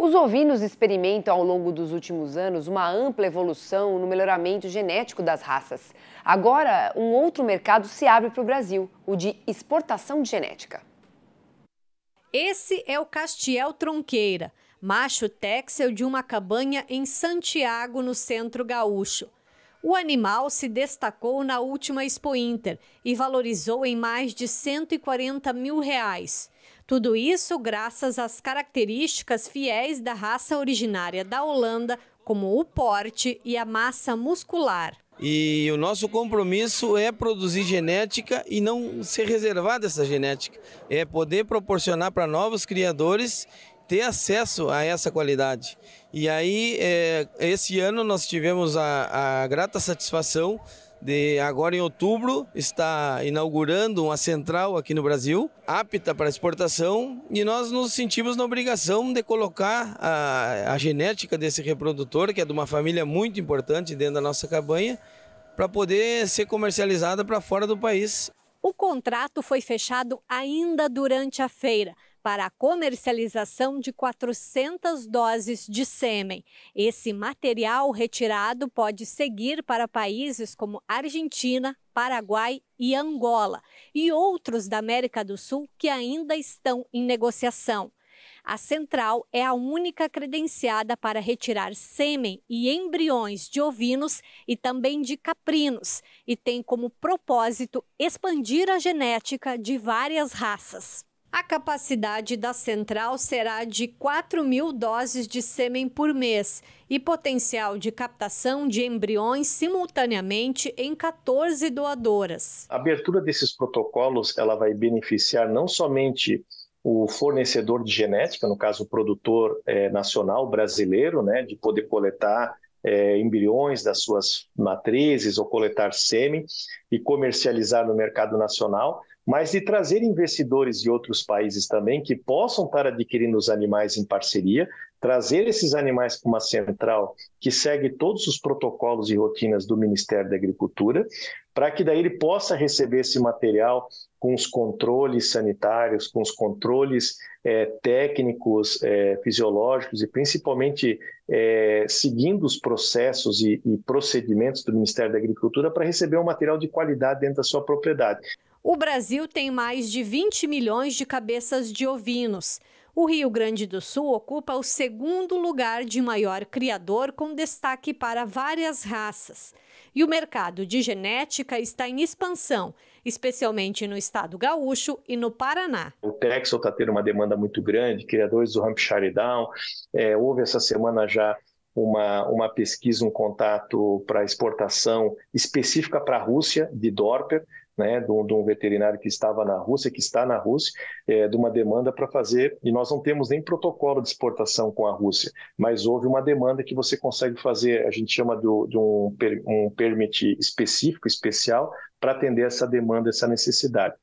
Os ovinos experimentam ao longo dos últimos anos uma ampla evolução no melhoramento genético das raças. Agora, um outro mercado se abre para o Brasil, o de exportação de genética. Esse é o Castiel Tronqueira, macho texel de uma cabanha em Santiago, no centro gaúcho. O animal se destacou na última Expo Inter e valorizou em mais de 140 mil reais. Tudo isso graças às características fiéis da raça originária da Holanda, como o porte e a massa muscular. E o nosso compromisso é produzir genética e não ser reservado essa genética. É poder proporcionar para novos criadores ter acesso a essa qualidade. E aí, é, esse ano nós tivemos a, a grata satisfação de agora em outubro está inaugurando uma central aqui no Brasil, apta para exportação, e nós nos sentimos na obrigação de colocar a, a genética desse reprodutor, que é de uma família muito importante dentro da nossa cabanha, para poder ser comercializada para fora do país. O contrato foi fechado ainda durante a feira para a comercialização de 400 doses de sêmen. Esse material retirado pode seguir para países como Argentina, Paraguai e Angola, e outros da América do Sul que ainda estão em negociação. A central é a única credenciada para retirar sêmen e embriões de ovinos e também de caprinos, e tem como propósito expandir a genética de várias raças. A capacidade da central será de 4 mil doses de sêmen por mês e potencial de captação de embriões simultaneamente em 14 doadoras. A abertura desses protocolos ela vai beneficiar não somente o fornecedor de genética, no caso o produtor é, nacional brasileiro, né, de poder coletar é, embriões das suas matrizes ou coletar sêmen e comercializar no mercado nacional, mas de trazer investidores de outros países também que possam estar adquirindo os animais em parceria, trazer esses animais para uma central que segue todos os protocolos e rotinas do Ministério da Agricultura, para que daí ele possa receber esse material com os controles sanitários, com os controles é, técnicos, é, fisiológicos e principalmente é, seguindo os processos e, e procedimentos do Ministério da Agricultura para receber um material de qualidade dentro da sua propriedade. O Brasil tem mais de 20 milhões de cabeças de ovinos. O Rio Grande do Sul ocupa o segundo lugar de maior criador, com destaque para várias raças. E o mercado de genética está em expansão, especialmente no estado gaúcho e no Paraná. O Texel está tendo uma demanda muito grande, criadores do Hampshire Down. É, houve essa semana já uma, uma pesquisa, um contato para exportação específica para a Rússia, de Dorper, né, de, um, de um veterinário que estava na Rússia, que está na Rússia, é, de uma demanda para fazer, e nós não temos nem protocolo de exportação com a Rússia, mas houve uma demanda que você consegue fazer, a gente chama do, de um, um permit específico, especial, para atender essa demanda, essa necessidade.